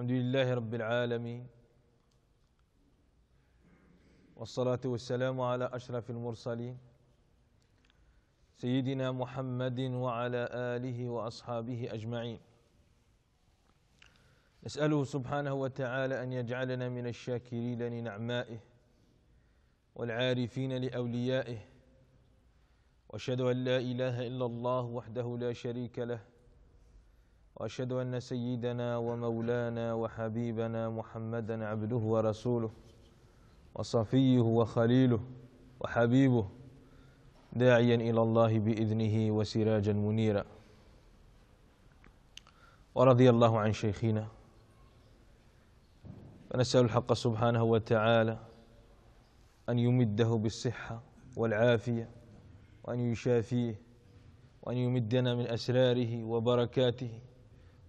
الحمد لله رب العالمين والصلاة والسلام على أشرف المرسلين سيدنا محمد وعلى آله وأصحابه أجمعين نسأله سبحانه وتعالى أن يجعلنا من الشاكرين لنعمائه والعارفين لأوليائه وأشهد أن لا إله إلا الله وحده لا شريك له واشهد ان سيدنا ومولانا وحبيبنا محمدا عبده ورسوله وصفيه وخليله وحبيبه داعيا الى الله باذنه وسراجا منيرا ورضي الله عن شيخنا فنسال الحق سبحانه وتعالى ان يمده بالصحه والعافيه وان يشافيه وان يمدنا من اسراره وبركاته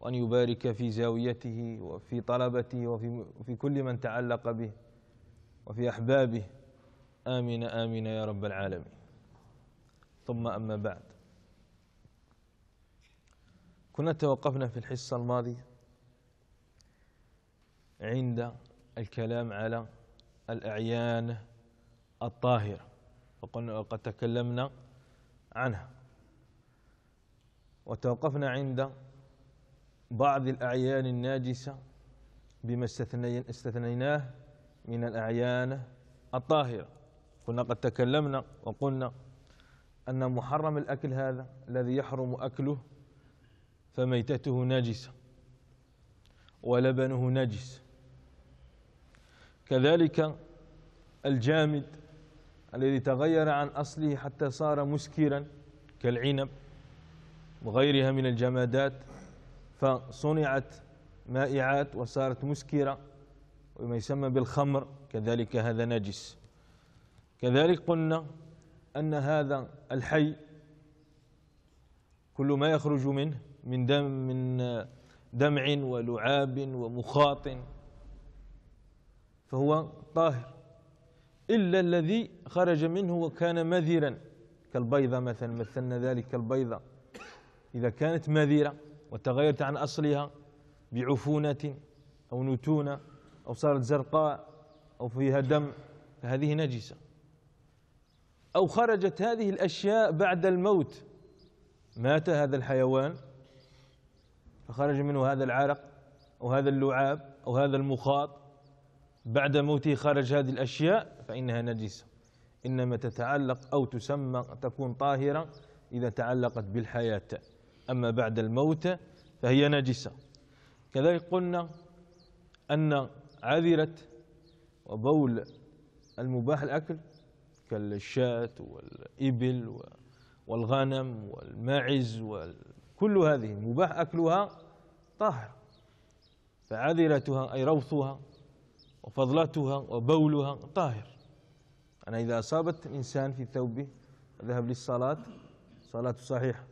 وأن يبارك في زاويته وفي طلبته وفي, وفي كل من تعلق به وفي أحبابه آمين آمين يا رب العالمين ثم أما بعد كنا توقفنا في الحصة الماضية عند الكلام على الأعيان الطاهرة وقلنا وقد تكلمنا عنها وتوقفنا عند بعض الأعيان الناجسة بما استثنيناه من الأعيان الطاهرة كنا قد تكلمنا وقلنا أن محرم الأكل هذا الذي يحرم أكله فميتته ناجسة ولبنه نجس كذلك الجامد الذي تغير عن أصله حتى صار مسكرا كالعنب وغيرها من الجمادات فصنعت مائعات وصارت مسكرة وما يسمى بالخمر كذلك هذا نجس كذلك قلنا أن هذا الحي كل ما يخرج منه من دم من دمع ولعاب ومخاط فهو طاهر إلا الذي خرج منه وكان مذرا كالبيضة مثلا مثلنا ذلك البيضة إذا كانت مذرة وتغيرت عن أصلها بعفونة أو نتونة أو صارت زرقاء أو فيها دم فهذه نجسة أو خرجت هذه الأشياء بعد الموت مات هذا الحيوان فخرج منه هذا العرق أو هذا اللعاب أو هذا المخاط بعد موته خرج هذه الأشياء فإنها نجسة إنما تتعلق أو تسمى تكون طاهرة إذا تعلقت بالحياة أما بعد الموت فهي نجسة كذلك قلنا أن عذرة وبول المباح الأكل كالشاة والإبل والغنم والماعز كل هذه مباح أكلها طاهر فعذرتها أي روثها وفضلتها وبولها طاهر أنا إذا أصابت إنسان في ثوبه ذهب للصلاة صلاة صحيحة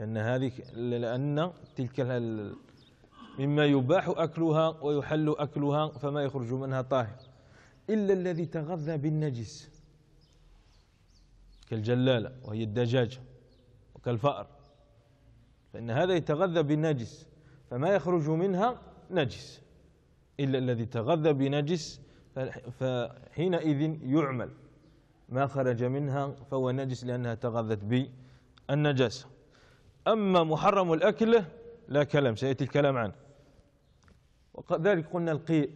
لأن هذه لأن تلك مما يباح أكلها ويحل أكلها فما يخرج منها طاهر إلا الذي تغذى بالنجس كالجلالة وهي الدجاجة وكالفأر فإن هذا يتغذى بالنجس فما يخرج منها نجس إلا الذي تغذى بنجس فحينئذ يعمل ما خرج منها فهو نجس لأنها تغذت بالنجاسة أما محرم الأكل لا كلام سيأتي الكلام عنه وذلك قلنا القيء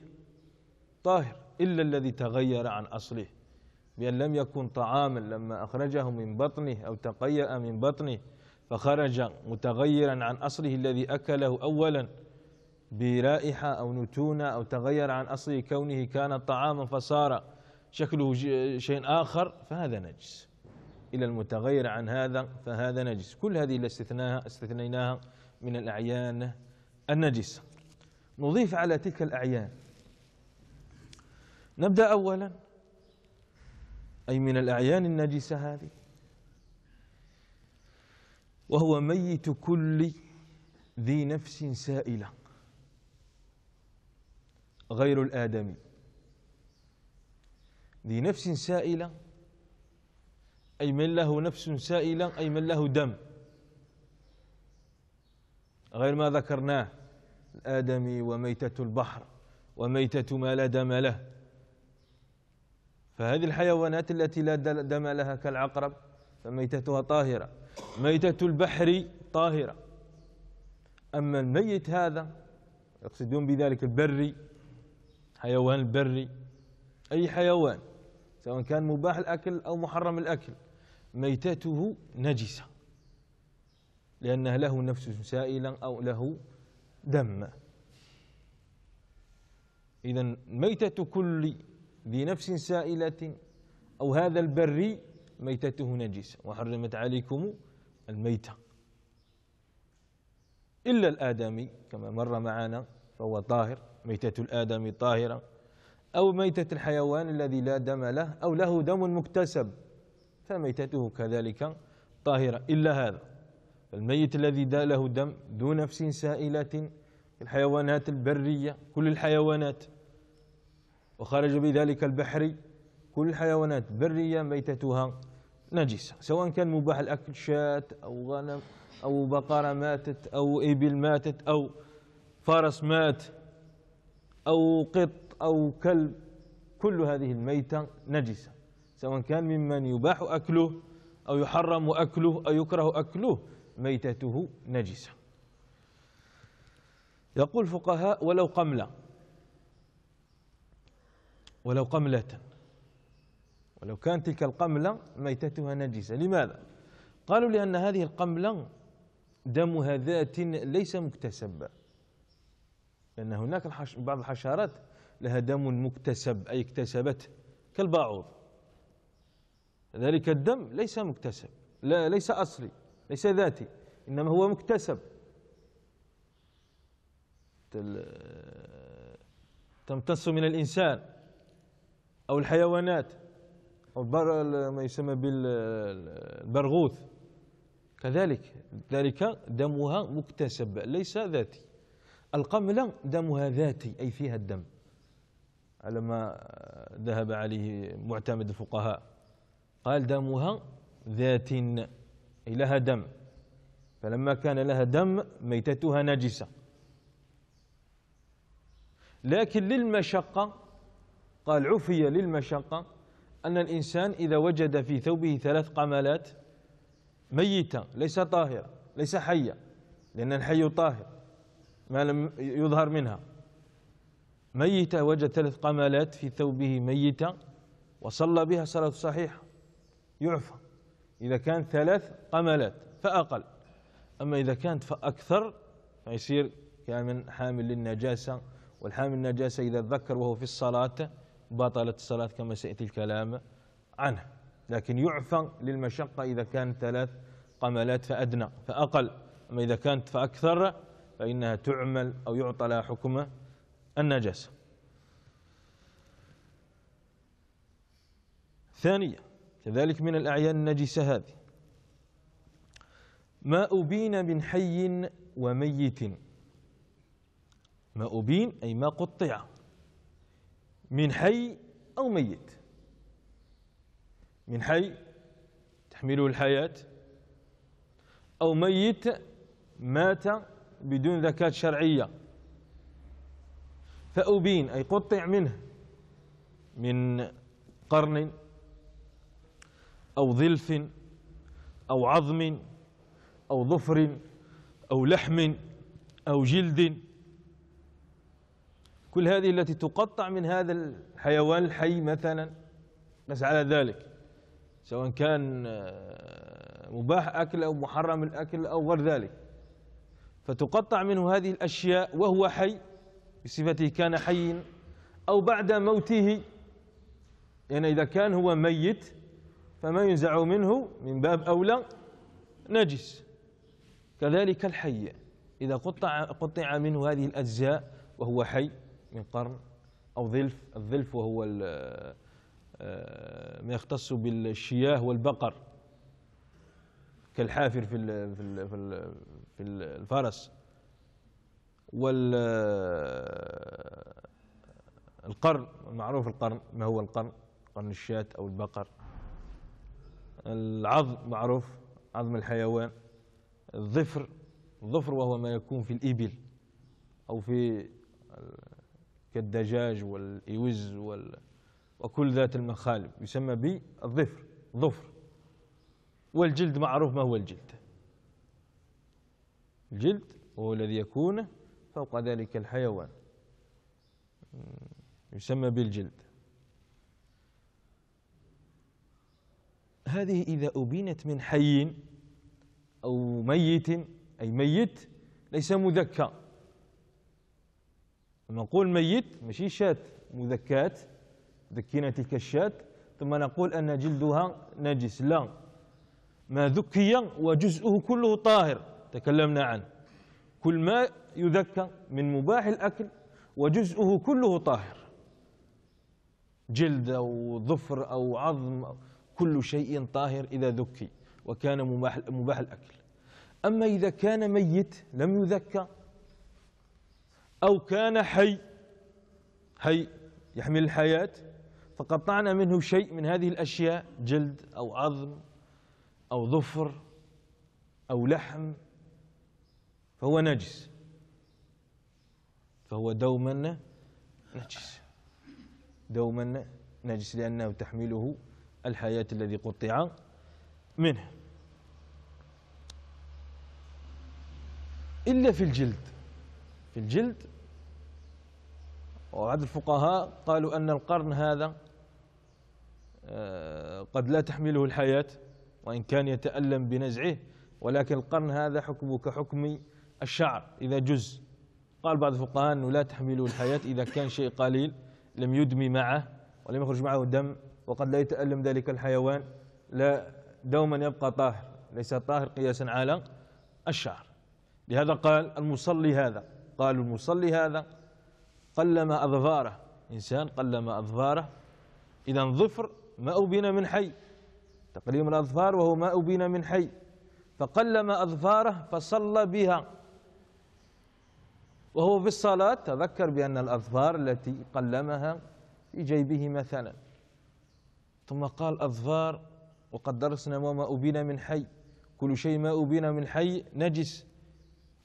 طاهر إلا الذي تغير عن أصله بأن لم يكن طعاما لما أخرجه من بطنه أو تقيأ من بطنه فخرج متغيرا عن أصله الذي أكله أولا برائحة أو نتونة أو تغير عن أصله كونه كان طعاما فصار شكله شيء آخر فهذا نجس إلى المتغير عن هذا فهذا نجس كل هذه اللي استثناها استثنيناها من الأعيان النجسة نضيف على تلك الأعيان نبدأ أولا أي من الأعيان النجسة هذه وهو ميت كل ذي نفس سائلة غير الآدمي ذي نفس سائلة أي من له نفس سائلة أي من له دم غير ما ذكرناه الآدمي وميتة البحر وميتة ما لا دم له فهذه الحيوانات التي لا دم لها كالعقرب فميتتها طاهرة ميتة البحر طاهرة أما الميت هذا يقصدون بذلك البري حيوان البري أي حيوان سواء كان مباح الأكل أو محرم الأكل ميتته نجسة لأنها له نفس سائلا أو له دم إذا ميتة كل ذي نفس سائلة أو هذا البري ميتته نجسة وحرمت عليكم الميتة إلا الآدمي كما مر معنا فهو طاهر ميتة الآدمي طاهرة أو ميتة الحيوان الذي لا دم له أو له دم مكتسب فميتته كذلك طاهرة إلا هذا الميت الذي داله له دم ذو نفس سائلة الحيوانات البرية كل الحيوانات وخرج بذلك البحري كل الحيوانات برية ميتتها نجسة سواء كان مباح الأكل شاة أو غنم أو بقرة ماتت أو إبل ماتت أو فرس مات أو قط أو كلب كل هذه الميتة نجسة سواء كان ممن يباح أكله أو يحرم أكله أو يكره أكله ميتته نجسة يقول الفقهاء ولو قملة ولو قملة ولو كانت تلك القملة ميتتها نجسة لماذا؟ قالوا لأن هذه القملة دمها ذات ليس مكتسبا لأن هناك بعض الحشرات لها دم مكتسب أي اكتسبته كالباعوض ذلك الدم ليس مكتسب لا ليس أصلي ليس ذاتي إنما هو مكتسب تمتص من الإنسان أو الحيوانات أو ما يسمى بالبرغوث كذلك ذلك دمها مكتسب ليس ذاتي القملة دمها ذاتي أي فيها الدم على ما ذهب عليه معتمد الفقهاء قال دمها ذات أي لها دم فلما كان لها دم ميتتها نجسة لكن للمشقة قال عفي للمشقة أن الإنسان إذا وجد في ثوبه ثلاث قملات ميتة ليس طاهرة ليس حية لأن الحي طاهر ما لم يظهر منها ميتة وجد ثلاث قملات في ثوبه ميتة وصلى بها صلاة صحيحة يعفى إذا كان ثلاث قملات فأقل أما إذا كانت فأكثر فيصير كامل حامل للنجاسة والحامل النجاسة إذا ذكر وهو في الصلاة بطلت الصلاة كما سيأتي الكلام عنه لكن يعفى للمشقة إذا كان ثلاث قملات فأدنى فأقل أما إذا كانت فأكثر فإنها تعمل أو يعطى لها حكم النجاسة ثانيا كذلك من الأعيان النجسة هذه ما أبين من حي وميت ما أبين أي ما قطع من حي أو ميت من حي تحمله الحياة أو ميت مات بدون ذكاة شرعية فأبين أي قطع منه من قرن أو ظلف أو عظم أو ظفر أو لحم أو جلد كل هذه التي تقطع من هذا الحيوان الحي مثلا بس على ذلك سواء كان آه، مباح أكل أو محرم الأكل أو غير ذلك فتقطع منه هذه الأشياء وهو حي بصفته كان حي أو بعد موته يعني إذا كان هو ميت فما ينزع منه من باب أولى نجس كذلك الحي إذا قطع, قطع منه هذه الأجزاء وهو حي من قرن أو ظلف الظلف وهو آه، ما يختص بالشياه والبقر كالحافر في في في الفرس وال آه، القرن معروف القرن ما هو القرن قرن الشاة أو البقر العظم معروف عظم الحيوان الظفر الظفر وهو ما يكون في الإبل أو في كالدجاج والإوز وال وكل ذات المخالب يسمى بالظفر ظفر والجلد معروف ما هو الجلد الجلد وهو الذي يكون فوق ذلك الحيوان يسمى بالجلد هذه إذا أبينت من حي أو ميت أي ميت ليس مذكى لما نقول ميت ماشي شاة مذكات ذكينا تلك الشاة ثم نقول أن جلدها نجس لا ما ذكي وجزءه كله طاهر تكلمنا عنه كل ما يذكى من مباح الأكل وجزءه كله طاهر جلد أو ظفر أو عظم أو كل شيء طاهر إذا ذكي وكان مباح, مباح الأكل أما إذا كان ميت لم يذكى أو كان حي حي يحمل الحياة فقطعنا منه شيء من هذه الأشياء جلد أو عظم أو ظفر أو لحم فهو نجس فهو دوما نجس دوما نجس لأنه تحمله الحياة الذي قطع منه إلا في الجلد في الجلد وبعض الفقهاء قالوا أن القرن هذا آه، قد لا تحمله الحياة وإن كان يتألم بنزعه ولكن القرن هذا حكمه كحكم الشعر إذا جز قال بعض الفقهاء أنه لا تحمله الحياة إذا كان شيء قليل لم يدمي معه ولم يخرج معه دم وقد لا يتألم ذلك الحيوان لا دوما يبقى طاهر ليس طاهر قياسا على الشعر لهذا قال المصلي هذا قال المصلي هذا قلما أظفاره إنسان قلما أظفاره إذا ظفر ما أبين من حي تقليم الأظفار وهو ما أبين من حي فقلم أظفاره فصلى بها وهو في الصلاة تذكر بأن الأظفار التي قلمها في جيبه مثلا ثم قال أظفار وقد درسنا وما أبينا من حي كل شيء ما أبينا من حي نجس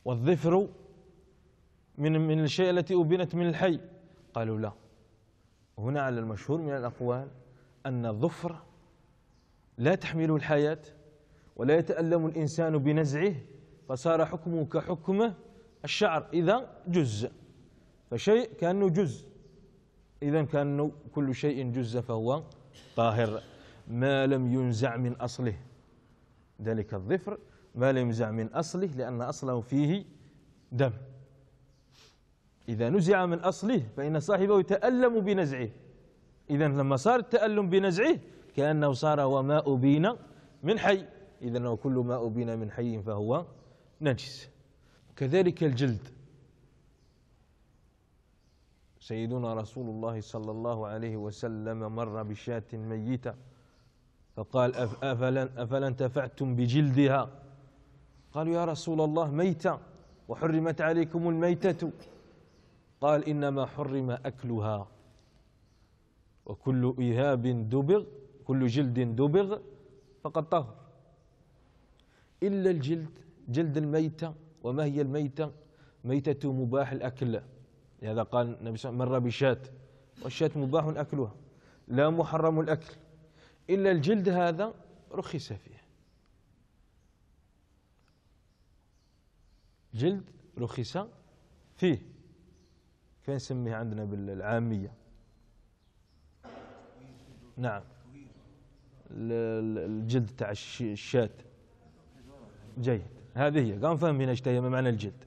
والظفر من من الشيء التي أبينت من الحي قالوا لا هنا على المشهور من الأقوال أن الظفر لا تحمله الحياة ولا يتألم الإنسان بنزعه فصار حكمه كحكم الشعر إذا جزء فشيء كأنه جزء إذا كأنه كل شيء جزء فهو طاهر ما لم ينزع من أصله ذلك الظفر ما لم ينزع من أصله لأن أصله فيه دم إذا نزع من أصله فإن صاحبه يتألم بنزعه إذا لما صار التألم بنزعه كأنه صار وما أبين من حي إذا وكل ما أبين من حي فهو نجس كذلك الجلد سيدنا رسول الله صلى الله عليه وسلم مر بشاة ميتة فقال أفلا, أفلا انتفعتم بجلدها قالوا يا رسول الله ميتة وحرمت عليكم الميتة قال إنما حرم أكلها وكل إهاب دبغ كل جلد دبغ فقد طهر إلا الجلد جلد الميتة وما هي الميتة ميتة مباح الأكل لهذا قال النبي صلى الله عليه وسلم مر والشاة مباح أكلها لا محرم الأكل إلا الجلد هذا رخص فيه جلد رخص فيه كيف نسميه عندنا بالعامية نعم الجلد تاع الشاة جيد هذه هي قام فهم هنا ايش معنى الجلد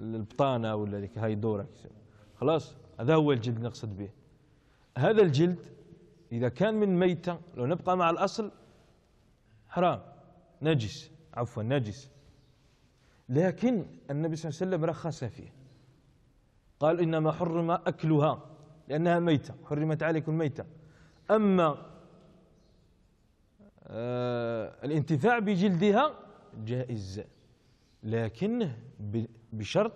البطانه ولا ذيك هاي دورك خلاص هذا هو الجلد نقصد به هذا الجلد اذا كان من ميته لو نبقى مع الاصل حرام نجس عفوا نجس لكن النبي صلى الله عليه وسلم رخص فيه قال انما حرم اكلها لانها ميته حرمت عليكم الميته اما آه الانتفاع بجلدها جائز لكن بشرط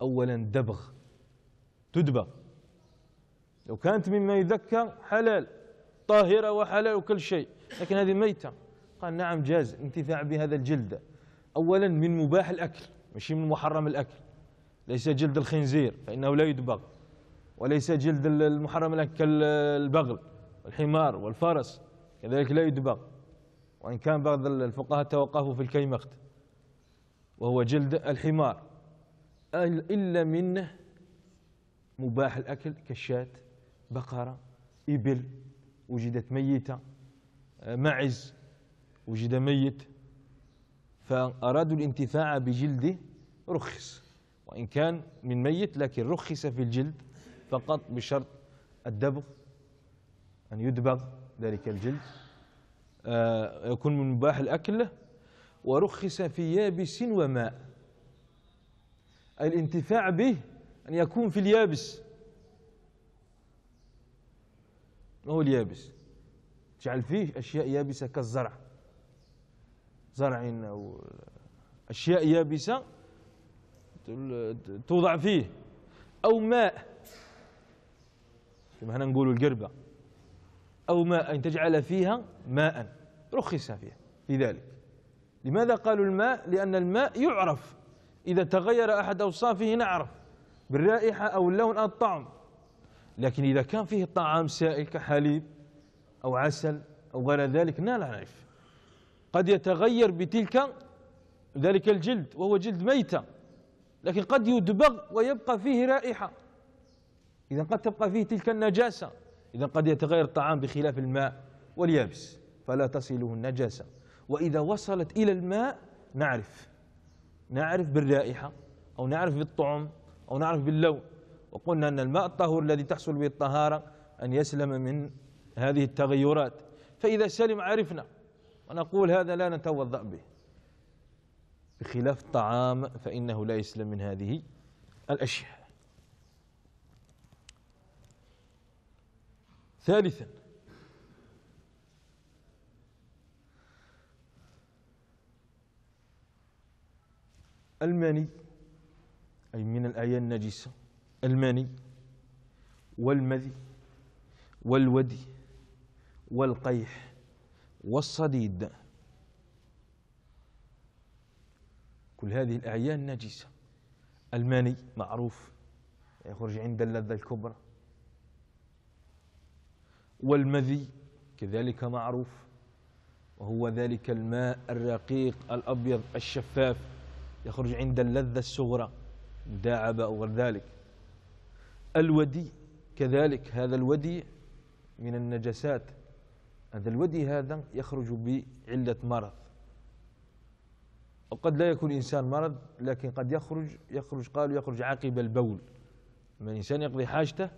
أولا دبغ تدبغ لو كانت مما يذكر حلال طاهرة وحلال وكل شيء لكن هذه ميتة قال نعم جاز انتفاع بهذا الجلد أولا من مباح الأكل مش من محرم الأكل ليس جلد الخنزير فإنه لا يدبغ وليس جلد المحرم الأكل البغل والحمار والفرس كذلك لا يدبغ وإن كان بعض الفقهاء توقفوا في الكيمخت وهو جلد الحمار إلا منه مباح الأكل كالشاة بقرة إبل وجدت ميتة آه، معز وجد ميت فأرادوا الانتفاع بجلده رخص وإن كان من ميت لكن رخص في الجلد فقط بشرط الدبغ أن يدبغ ذلك الجلد آه، يكون من مباح الأكل ورخص في يابس وماء الانتفاع به أن يكون في اليابس ما هو اليابس تجعل فيه أشياء يابسة كالزرع زرع أو أشياء يابسة توضع فيه أو ماء كما هنا نقول القربة أو ماء أن تجعل فيها ماء رخص فيها في ذلك لماذا قالوا الماء لأن الماء يعرف إذا تغير أحد أوصافه نعرف بالرائحة أو اللون أو الطعم لكن إذا كان فيه طعام سائل كحليب أو عسل أو غير ذلك لا نعرف قد يتغير بتلك ذلك الجلد وهو جلد ميتة لكن قد يدبغ ويبقى فيه رائحة إذا قد تبقى فيه تلك النجاسة إذا قد يتغير الطعام بخلاف الماء واليابس فلا تصله النجاسة وإذا وصلت إلى الماء نعرف نعرف بالرائحة أو نعرف بالطعم أو نعرف باللون وقلنا أن الماء الطهور الذي تحصل به الطهارة أن يسلم من هذه التغيرات فإذا سلم عرفنا ونقول هذا لا نتوضأ به بخلاف الطعام فإنه لا يسلم من هذه الأشياء ثالثا المني أي من الأعيان النجسة المني والمذي والودي والقيح والصديد كل هذه الأعيان نجسة المني معروف يخرج عند اللذة الكبرى والمذي كذلك معروف وهو ذلك الماء الرقيق الأبيض الشفاف يخرج عند اللذة الصغرى داعب أو غير ذلك الودي كذلك هذا الودي من النجسات هذا الودي هذا يخرج بعلة مرض وقد لا يكون إنسان مرض لكن قد يخرج يخرج قالوا يخرج عقب البول لما الإنسان يقضي حاجته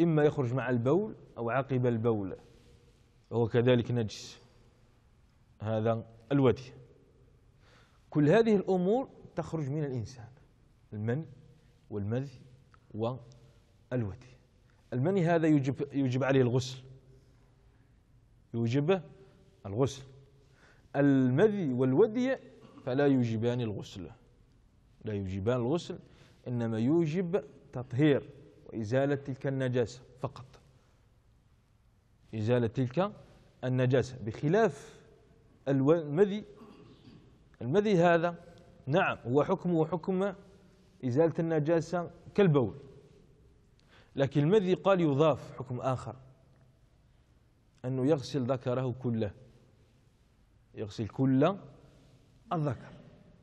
إما يخرج مع البول أو عقب البول وهو كذلك نجس هذا الودي كل هذه الأمور تخرج من الإنسان المن والمذي والوتي المني هذا يجب, يجب عليه الغسل يوجب الغسل المذي والودي فلا يوجبان الغسل لا يوجبان الغسل إنما يوجب تطهير وإزالة تلك النجاسة فقط إزالة تلك النجاسة بخلاف المذي المذي هذا نعم هو حكمه حكم إزالة النجاسة كالبول لكن المذي قال يضاف حكم آخر أنه يغسل ذكره كله يغسل كل الذكر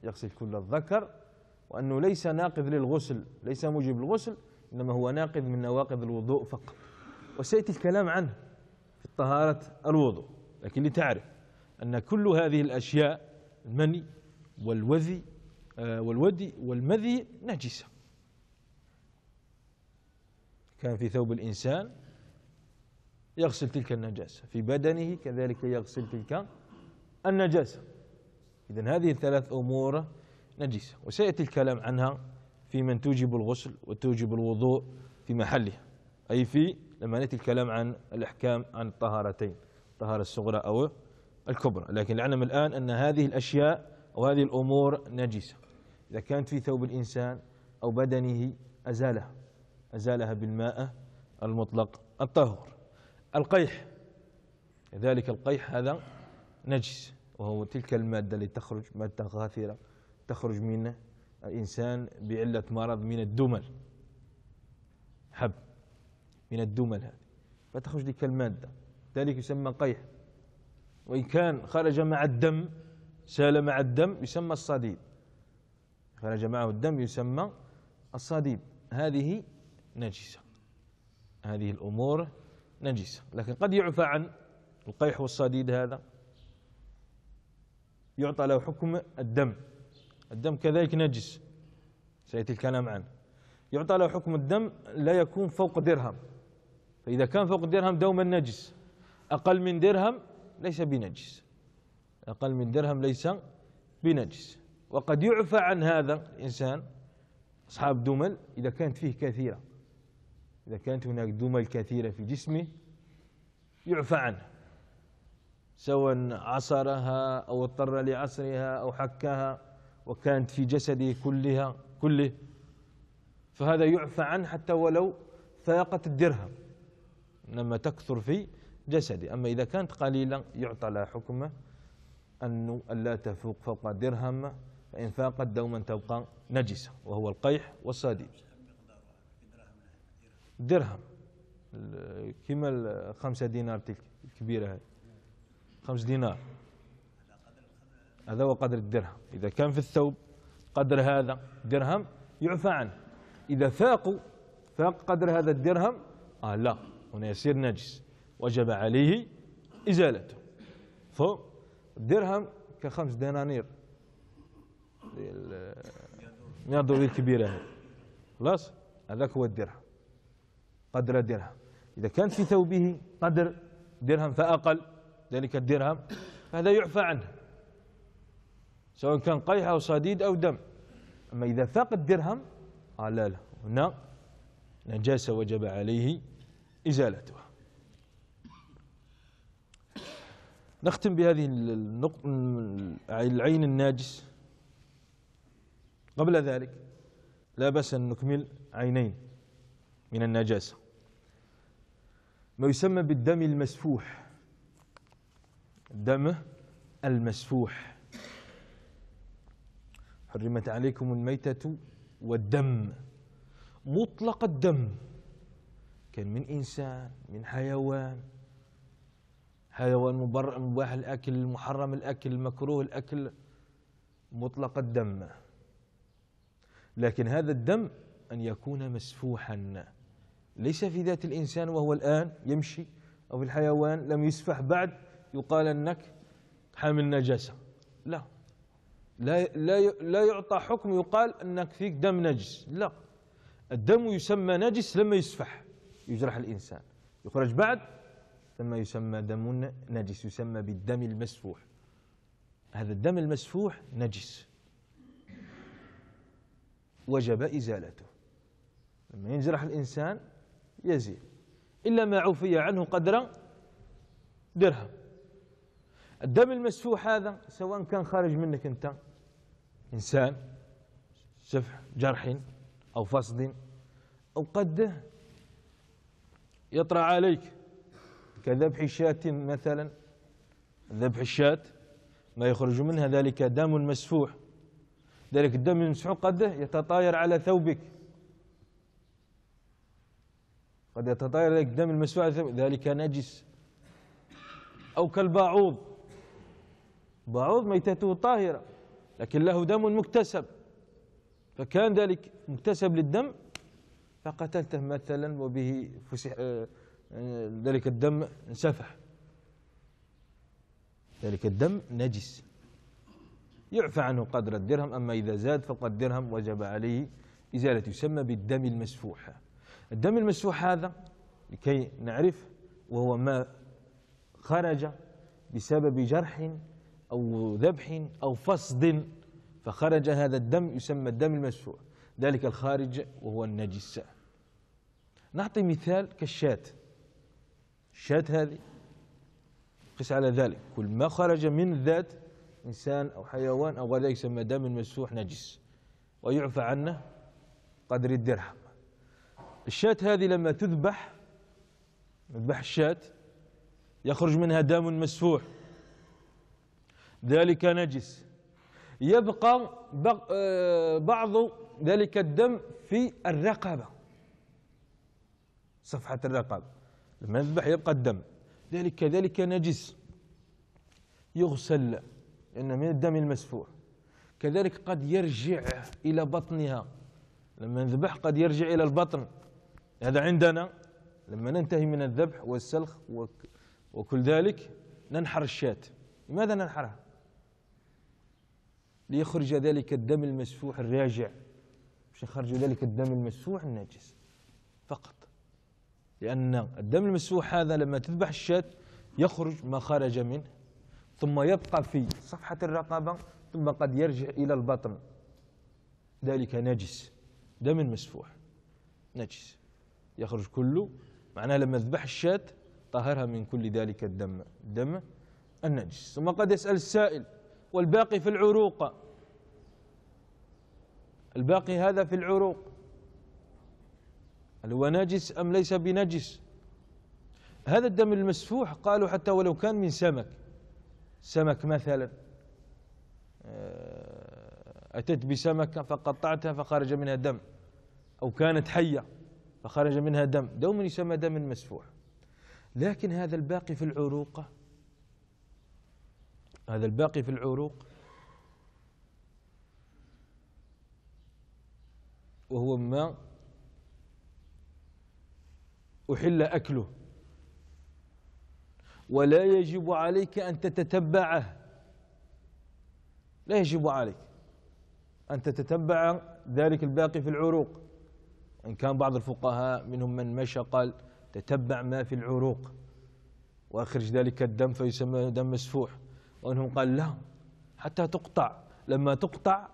يغسل كل الذكر وأنه ليس ناقض للغسل ليس موجب الغسل إنما هو ناقض من نواقض الوضوء فقط وسيأتي الكلام عنه في طهارة الوضوء لكن لتعرف أن كل هذه الأشياء المني والوذي آه، والودي والمذي نجسة كان في ثوب الإنسان يغسل تلك النجاسة في بدنه كذلك يغسل تلك النجاسة إذا هذه الثلاث أمور نجسة وسيأتي الكلام عنها في من توجب الغسل وتوجب الوضوء في محلها أي في لما نأتي الكلام عن الأحكام عن الطهارتين الطهارة الصغرى أو الكبرى لكن نعلم الآن أن هذه الأشياء أو هذه الأمور نجسة إذا كانت في ثوب الإنسان أو بدنه أزالها أزالها بالماء المطلق الطهور القيح ذلك القيح هذا نجس وهو تلك المادة اللي تخرج مادة غاثرة تخرج من الإنسان بعلة مرض من الدمل حب من الدمل هذه فتخرج تلك المادة ذلك يسمى قيح وإن كان خرج مع الدم سال مع الدم يسمى الصديد خرج معه الدم يسمى الصديد هذه نجسة هذه الأمور نجسة لكن قد يعفى عن القيح والصديد هذا يعطى له حكم الدم الدم كذلك نجس سيأتي الكلام عنه يعطى له حكم الدم لا يكون فوق درهم فإذا كان فوق درهم دوما نجس أقل من درهم ليس بنجس أقل من درهم ليس بنجس وقد يعفى عن هذا الإنسان أصحاب دمل إذا كانت فيه كثيرة إذا كانت هناك دمل كثيرة في جسمه يعفى عنه سواء عصرها أو اضطر لعصرها أو حكها وكانت في جسده كلها كله فهذا يعفى عنه حتى ولو فاقت الدرهم إنما تكثر في جسدي أما إذا كانت قليلة يعطى لها حكم أن لا تفوق فوق درهم فإن فاقت دوما تبقى نجسة وهو القيح والصديد درهم كما الخمسة دينار تلك الكبيرة هذه خمس دينار هذا هو قدر الدرهم إذا كان في الثوب قدر هذا درهم يعفى عنه إذا فاقوا فاق قدر هذا الدرهم آه لا هنا يصير نجس وجب عليه إزالته الدرهم كخمس دنانير مئة دولار كبيرة هذه خلاص هذاك هو الدرهم قدر درهم إذا كان في ثوبه قدر درهم فأقل ذلك الدرهم هذا يعفى عنه سواء كان قيح أو صديد أو دم أما إذا فاق الدرهم قال لا لا هنا نجاسة وجب عليه إزالتها نختم بهذه النقطة العين الناجس قبل ذلك لا بأس أن نكمل عينين من النجاسة ما يسمى بالدم المسفوح الدم المسفوح حرمت عليكم الميتة والدم مطلق الدم كان من إنسان من حيوان حيوان مبر مباح الأكل محرم الأكل مكروه الأكل مطلق الدم لكن هذا الدم أن يكون مسفوحا ليس في ذات الإنسان وهو الآن يمشي أو في الحيوان لم يسفح بعد يقال أنك حامل نجاسة لا لا لا لا يعطى حكم يقال أنك فيك دم نجس لا الدم يسمى نجس لما يسفح يجرح الإنسان يخرج بعد ثم يسمى دم نجس يسمى بالدم المسفوح هذا الدم المسفوح نجس وجب إزالته لما ينجرح الإنسان يزيل إلا ما عفي عنه قدر درهم الدم المسفوح هذا سواء كان خارج منك أنت إنسان سفح جرح أو فصد أو قده يطرأ عليك كذبح شاة مثلا ذبح الشاة ما يخرج منها ذلك دم مسفوح ذلك الدم المسفوح قد يتطاير على ثوبك قد يتطاير ذلك الدم المسفوح على ثوبك ذلك نجس أو كالبعوض بعوض ميتته طاهرة لكن له دم مكتسب فكان ذلك مكتسب للدم فقتلته مثلا وبه فسح آه، ذلك الدم انسفح ذلك الدم نجس يعفى عنه قدر الدرهم أما إذا زاد فقد الدرهم وجب عليه إزالة يسمى بالدم المسفوح الدم المسفوح هذا لكي نعرف وهو ما خرج بسبب جرح أو ذبح أو فصد فخرج هذا الدم يسمى الدم المسفوح ذلك الخارج وهو النجس نعطي مثال كالشات شات هذه قس على ذلك كل ما خرج من ذات إنسان أو حيوان أو غير ذلك يسمى دم مسفوح نجس ويعفى عنه قدر الدرهم الشاة هذه لما تذبح نذبح الشاة يخرج منها دم مسفوح ذلك نجس يبقى آه، بعض ذلك الدم في الرقبة صفحة الرقبة لما نذبح يبقى الدم ذلك كذلك نجس يغسل إن من الدم المسفوح كذلك قد يرجع إلى بطنها لما نذبح قد يرجع إلى البطن هذا عندنا لما ننتهي من الذبح والسلخ وكل ذلك ننحر الشاة لماذا ننحرها ليخرج ذلك الدم المسفوح الراجع مش يخرج ذلك الدم المسفوح النجس فقط لأن الدم المسفوح هذا لما تذبح الشاة يخرج ما خرج منه ثم يبقى في صفحة الرقبة ثم قد يرجع إلى البطن ذلك نجس دم مسفوح نجس يخرج كله معناه لما ذبح الشاة طهرها من كل ذلك الدم الدم النجس ثم قد يسأل السائل والباقي في العروق الباقي هذا في العروق هل هو نجس أم ليس بنجس هذا الدم المسفوح قالوا حتى ولو كان من سمك سمك مثلا آه، أتت بسمكة فقطعتها فخرج منها دم أو كانت حية فخرج منها دم دوما يسمى دم مسفوح لكن هذا الباقي في العروق هذا الباقي في العروق وهو ما أحل أكله ولا يجب عليك أن تتتبعه لا يجب عليك أن تتتبع ذلك الباقي في العروق إن كان بعض الفقهاء منهم من مشى قال تتبع ما في العروق وأخرج ذلك الدم فيسمى دم مسفوح وأنهم قال لا حتى تقطع لما تقطع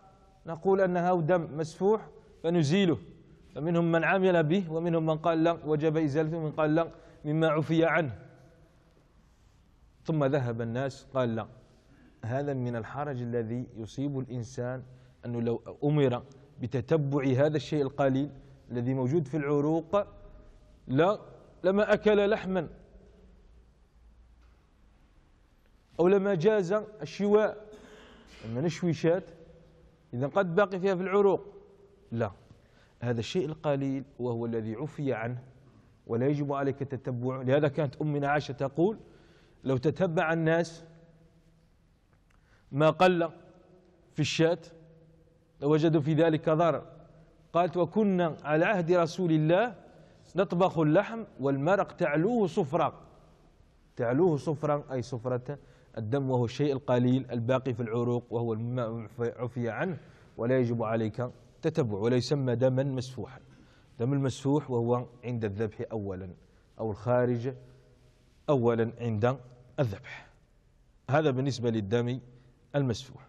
نقول أنها دم مسفوح فنزيله فمنهم من عمل به ومنهم من قال لا وجب إزالته ومن قال لا مما عفي عنه ثم ذهب الناس قال لا هذا من الحرج الذي يصيب الإنسان أنه لو أمر بتتبع هذا الشيء القليل الذي موجود في العروق لا لما أكل لحما أو لما جاز الشواء لما نشوي شات إذا قد باقي فيها في العروق لا هذا الشيء القليل وهو الذي عفي عنه ولا يجب عليك التتبع لهذا كانت أمنا عائشة تقول لو تتبع الناس ما قل في الشاة لوجدوا في ذلك ضرر قالت وكنا على عهد رسول الله نطبخ اللحم والمرق تعلوه صفرة تعلوه صفرة أي صفرة الدم وهو الشيء القليل الباقي في العروق وهو عفي عنه ولا يجب عليك تتبع ولا يسمى دما مسفوحا دم المسفوح وهو عند الذبح أولا أو الخارج أولا عند الذبح هذا بالنسبة للدم المسفوح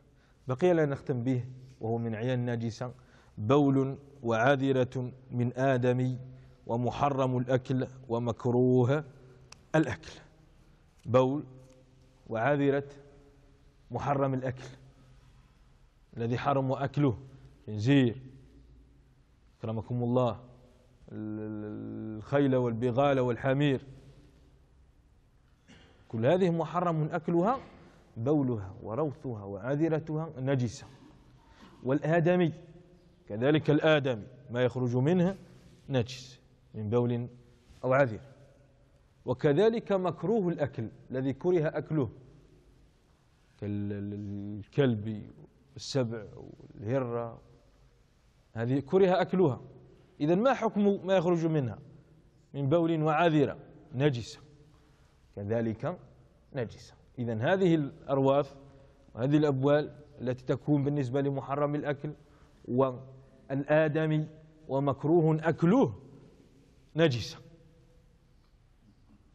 بقي لنا نختم به وهو من عيان ناجسة بول وعذرة من آدم ومحرم الأكل ومكروه الأكل بول وعذرة محرم الأكل الذي حرم أكله خنزير أكرمكم الله الخيل والبغال والحمير كل هذه محرم أكلها بولها وروثها وعذرتها نجسة والآدمي كذلك الآدمي ما يخرج منه نجس من بول أو عذر وكذلك مكروه الأكل الذي كره أكله كالكلب والسبع والهرة هذه كره أكلها إذا ما حكم ما يخرج منها من بول وعذرة نجسة كذلك نجسة إذا هذه الأرواث وهذه الأبوال التي تكون بالنسبة لمحرم الأكل والآدمي ومكروه أكله نجسة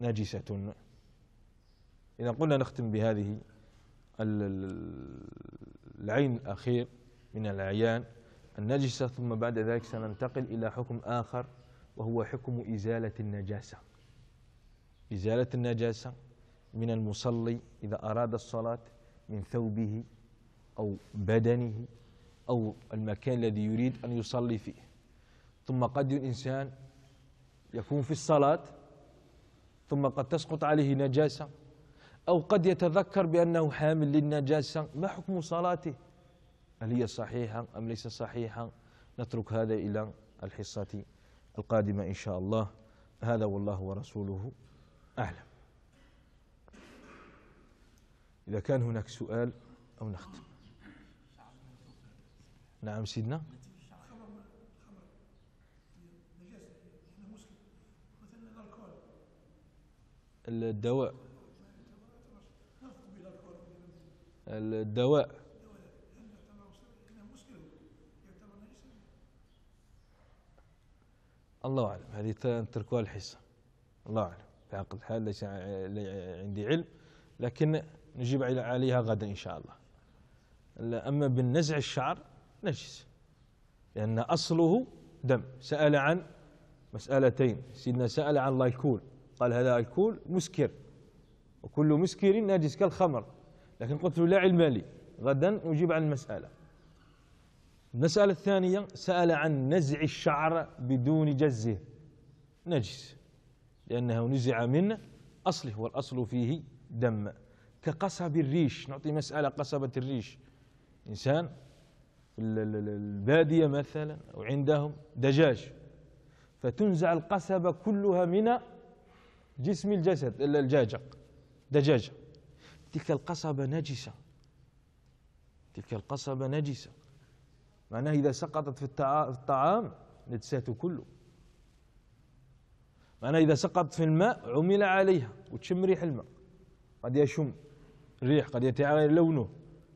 نجسة إذا قلنا نختم بهذه العين الأخير من الأعيان النجسة ثم بعد ذلك سننتقل إلى حكم آخر وهو حكم إزالة النجاسة إزالة النجاسة من المصلي إذا أراد الصلاة من ثوبه أو بدنه أو المكان الذي يريد أن يصلي فيه ثم قد الإنسان يكون في الصلاة ثم قد تسقط عليه نجاسة أو قد يتذكر بأنه حامل للنجاسة ما حكم صلاته هل هي صحيحة أم ليس صحيحة نترك هذا إلى الحصة القادمة إن شاء الله هذا والله ورسوله أعلم إذا كان هناك سؤال أو نختم نعم سيدنا الدواء الدواء الله أعلم هذه تركوها الحسة الله أعلم في عقد الحال ليس عندي علم لكن نجيب عليها غدا إن شاء الله أما بالنزع الشعر نجس لأن أصله دم سأل عن مسألتين سيدنا سأل عن لايكول قال هذا لايكول مسكر وكل مسكر نجس كالخمر لكن قلت له لا علم لي غدا أجيب عن المسألة المسألة الثانية سأل عن نزع الشعر بدون جزه نجس لأنه نزع من أصله والأصل فيه دم كقصب الريش نعطي مسألة قصبة الريش إنسان في البادية مثلا أو عندهم دجاج فتنزع القصبة كلها من جسم الجسد إلا الجاجة دجاجة تلك القصبة نجسة تلك القصبة نجسة معناه إذا سقطت في الطعام نجسته كله معناه إذا سقطت في الماء عمل عليها وتشم ريح الماء قد يشم ريح قد يتعاير لونه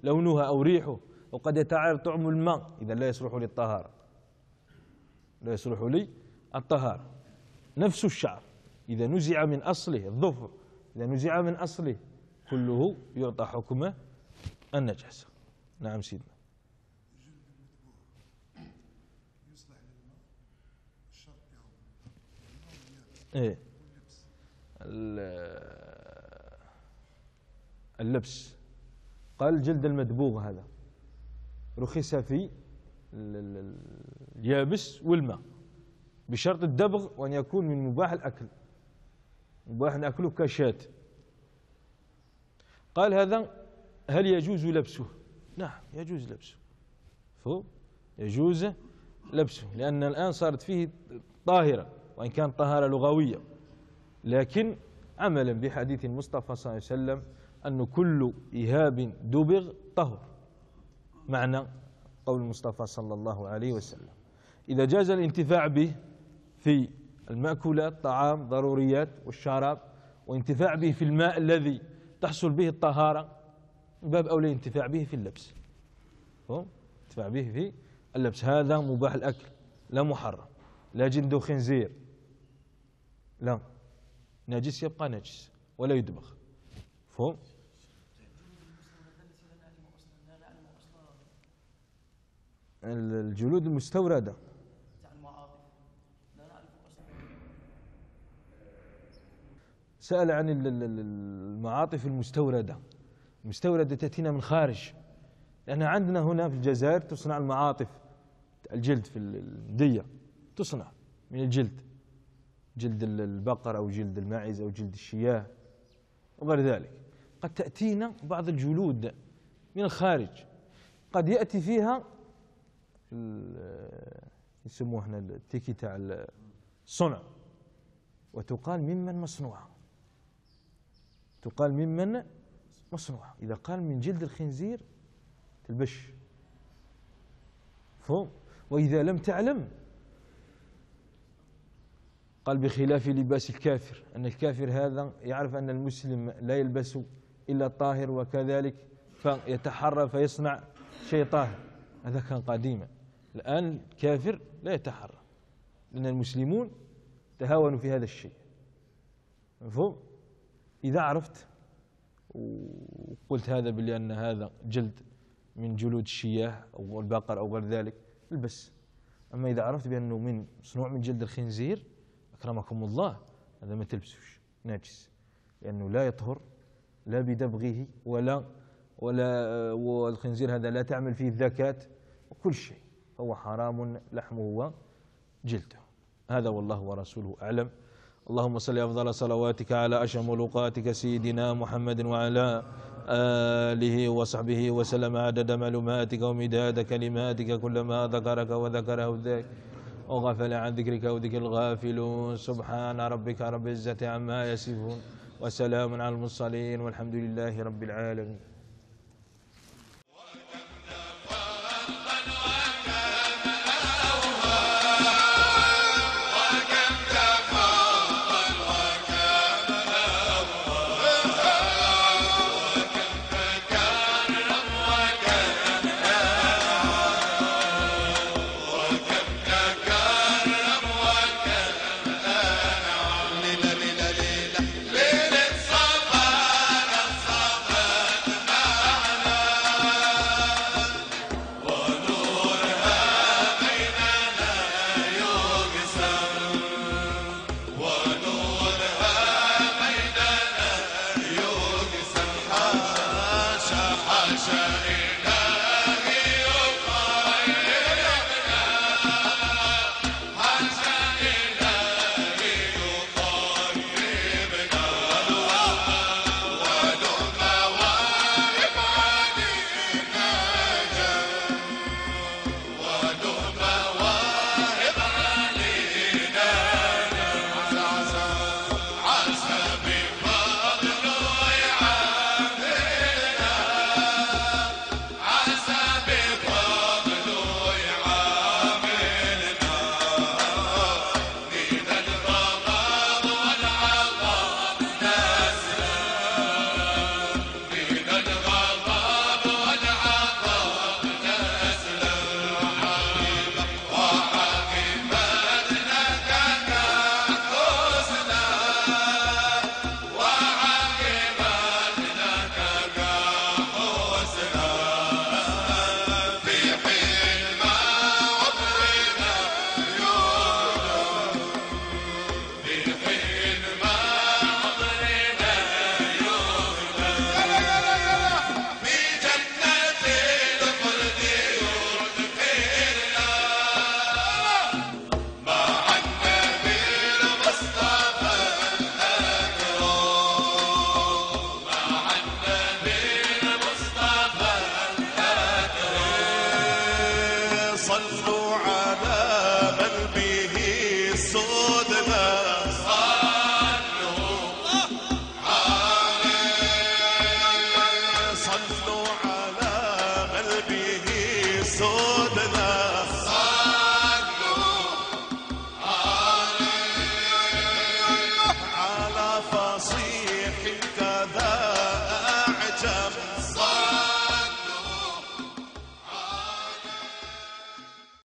لونها أو ريحه وقد يتعاير طعم الماء إذا لا يصلح للطهارة لا يصلح لي الطهارة نفس الشعر إذا نزع من أصله الظفر إذا نزع من أصله كله يعطى حكمه النجاسة نعم سيدنا ايه اللبس قال الجلد المدبوغ هذا رخص في اليابس والماء بشرط الدبغ وأن يكون من مباح الأكل مباح نأكله كشاة قال هذا هل يجوز لبسه نعم يجوز لبسه فهو يجوز لبسه لأن الآن صارت فيه طاهرة وإن كان طهارة لغوية لكن عملا بحديث المصطفى صلى الله عليه وسلم أن كل إهاب دبغ طهر معنى قول المصطفى صلى الله عليه وسلم إذا جاز الانتفاع به في المأكولات طعام ضروريات والشراب وانتفاع به في الماء الذي تحصل به الطهارة من باب أولى انتفاع به في اللبس انتفاع به في اللبس هذا مباح الأكل لا محرم لا جلد خنزير لا نجس يبقى نجس ولا يدبخ فهم الجلود المستوردة سأل عن المعاطف المستوردة المستوردة تأتينا من الخارج لأن عندنا هنا في الجزائر تصنع المعاطف الجلد في الدية تصنع من الجلد جلد البقر أو جلد الماعز أو جلد الشياه وغير ذلك قد تأتينا بعض الجلود من الخارج قد يأتي فيها يسموه هنا التيكي تاع الصنع وتقال ممن مصنوعة تقال ممن مصنوعة إذا قال من جلد الخنزير تلبش فهم وإذا لم تعلم قال بخلاف لباس الكافر أن الكافر هذا يعرف أن المسلم لا يلبس إلا الطاهر وكذلك فيتحرى فيصنع شيء طاهر هذا كان قديما الآن الكافر لا يتحرى لأن المسلمون تهاونوا في هذا الشيء مفهوم إذا عرفت وقلت هذا بأن أن هذا جلد من جلود الشياه أو البقر أو غير ذلك البس أما إذا عرفت بأنه من صنوع من جلد الخنزير أكرمكم الله هذا ما تلبسوش نجس لأنه لا يطهر لا بدبغه ولا ولا والخنزير هذا لا تعمل فيه الذكاة وكل شيء هو حرام لحمه وجلده هذا والله ورسوله أعلم اللهم صل أفضل صلواتك على أشم لقاتك سيدنا محمد وعلى آله وصحبه وسلم عدد معلوماتك ومداد كلماتك كلما ذكرك وذكره ذاك وغفل عن ذكرك وذكر الغافلون سبحان ربك رب العزة عما يصفون وسلام على المرسلين والحمد لله رب العالمين